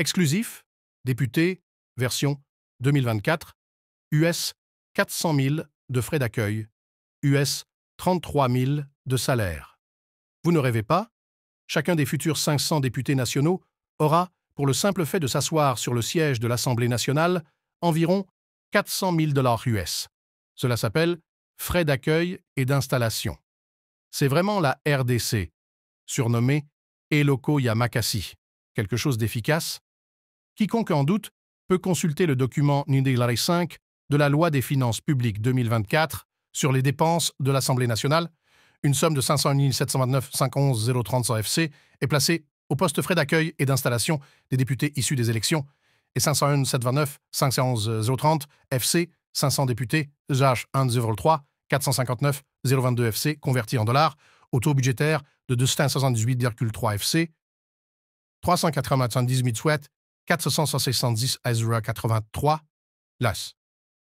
Exclusif, député, version 2024, US 400 000 de frais d'accueil, US 33 000 de salaire. Vous ne rêvez pas Chacun des futurs 500 députés nationaux aura, pour le simple fait de s'asseoir sur le siège de l'Assemblée nationale, environ 400 000 dollars US. Cela s'appelle frais d'accueil et d'installation. C'est vraiment la RDC, surnommée Eloko Yamakasi. Quelque chose d'efficace, Quiconque en doute peut consulter le document Nidilare 5 de la loi des finances publiques 2024 sur les dépenses de l'Assemblée nationale. Une somme de 501 729 511 030 FC est placée au poste frais d'accueil et d'installation des députés issus des élections et 501 729 511 030 FC 500 députés h 103 459 022 FC convertis en dollars au taux budgétaire de 278,3 FC 000 souhaits 470 Ezra 83, l'As.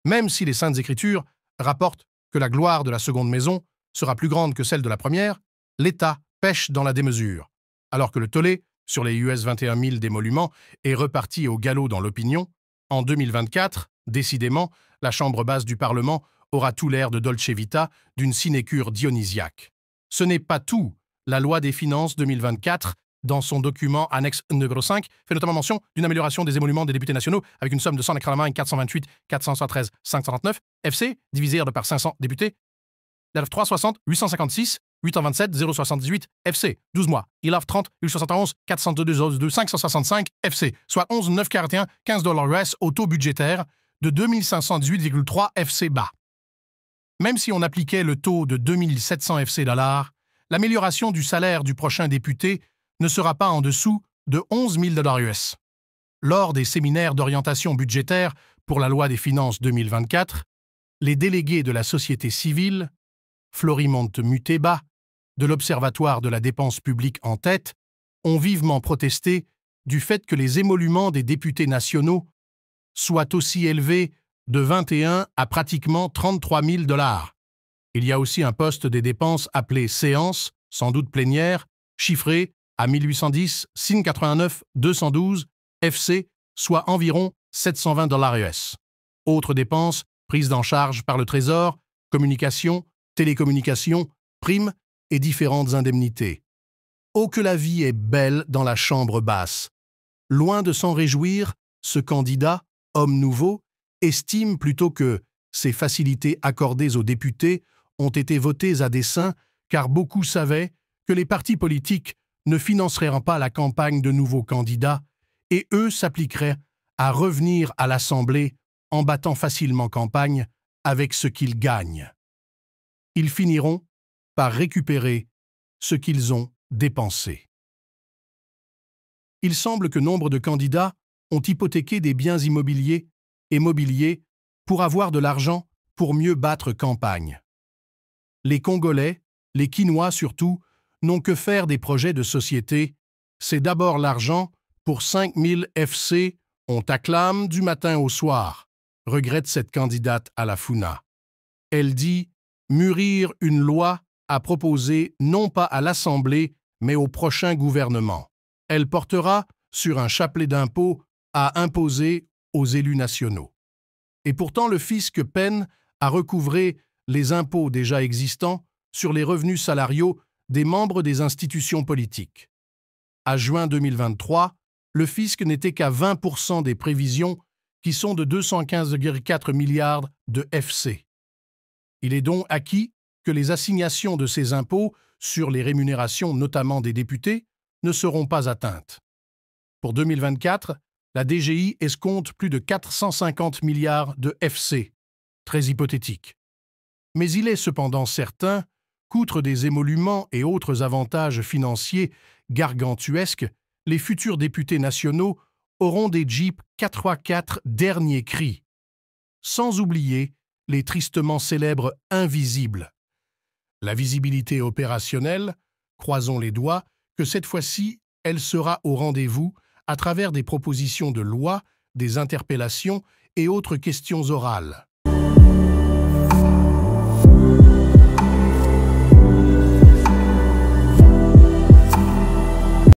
Même si les Saintes Écritures rapportent que la gloire de la seconde maison sera plus grande que celle de la première, l'État pêche dans la démesure, alors que le tollé sur les US 21 000 démoluments est reparti au galop dans l'opinion, en 2024, décidément, la chambre basse du Parlement aura tout l'air de Dolce Vita, d'une sinécure dionysiaque. Ce n'est pas tout. La loi des finances 2024 dans son document annexe numéro 5, fait notamment mention d'une amélioration des émoluments des députés nationaux avec une somme de écrans 428 473 539 FC divisé par 500 députés. DALF 360 856 827 078 FC 12 mois. a 30 871 402 565 FC soit 11 941 15 dollars US au taux budgétaire de 2518,3 FC bas. Même si on appliquait le taux de 2700 FC dollars, l'amélioration du salaire du prochain député ne sera pas en dessous de 11 000 dollars US. Lors des séminaires d'orientation budgétaire pour la loi des finances 2024, les délégués de la société civile, Florimonte Muteba, de l'Observatoire de la dépense publique en tête, ont vivement protesté du fait que les émoluments des députés nationaux soient aussi élevés de 21 à pratiquement 33 000 dollars. Il y a aussi un poste des dépenses appelé séance, sans doute plénière, chiffré à 1810, SIN 89 212 FC, soit environ 720 dollars US. Autres dépenses prises en charge par le Trésor, communication, télécommunications, primes et différentes indemnités. Oh que la vie est belle dans la chambre basse. Loin de s'en réjouir, ce candidat, homme nouveau, estime plutôt que ces facilités accordées aux députés ont été votées à dessein car beaucoup savaient que les partis politiques ne financeraient pas la campagne de nouveaux candidats et eux s'appliqueraient à revenir à l'Assemblée en battant facilement campagne avec ce qu'ils gagnent. Ils finiront par récupérer ce qu'ils ont dépensé. Il semble que nombre de candidats ont hypothéqué des biens immobiliers et mobiliers pour avoir de l'argent pour mieux battre campagne. Les Congolais, les Quinois surtout, n'ont que faire des projets de société. C'est d'abord l'argent pour 5000 FC, on t'acclame du matin au soir, regrette cette candidate à la FUNA. Elle dit Mûrir une loi à proposer non pas à l'Assemblée, mais au prochain gouvernement. Elle portera sur un chapelet d'impôts à imposer aux élus nationaux. Et pourtant, le fisc peine à recouvrer les impôts déjà existants sur les revenus salariaux des membres des institutions politiques. À juin 2023, le fisc n'était qu'à 20 des prévisions qui sont de 215,4 milliards de FC. Il est donc acquis que les assignations de ces impôts sur les rémunérations notamment des députés ne seront pas atteintes. Pour 2024, la DGI escompte plus de 450 milliards de FC, très hypothétique. Mais il est cependant certain Qu'outre des émoluments et autres avantages financiers gargantuesques, les futurs députés nationaux auront des Jeeps 4x4 dernier cri. Sans oublier les tristement célèbres invisibles. La visibilité opérationnelle, croisons les doigts, que cette fois-ci, elle sera au rendez-vous à travers des propositions de loi, des interpellations et autres questions orales.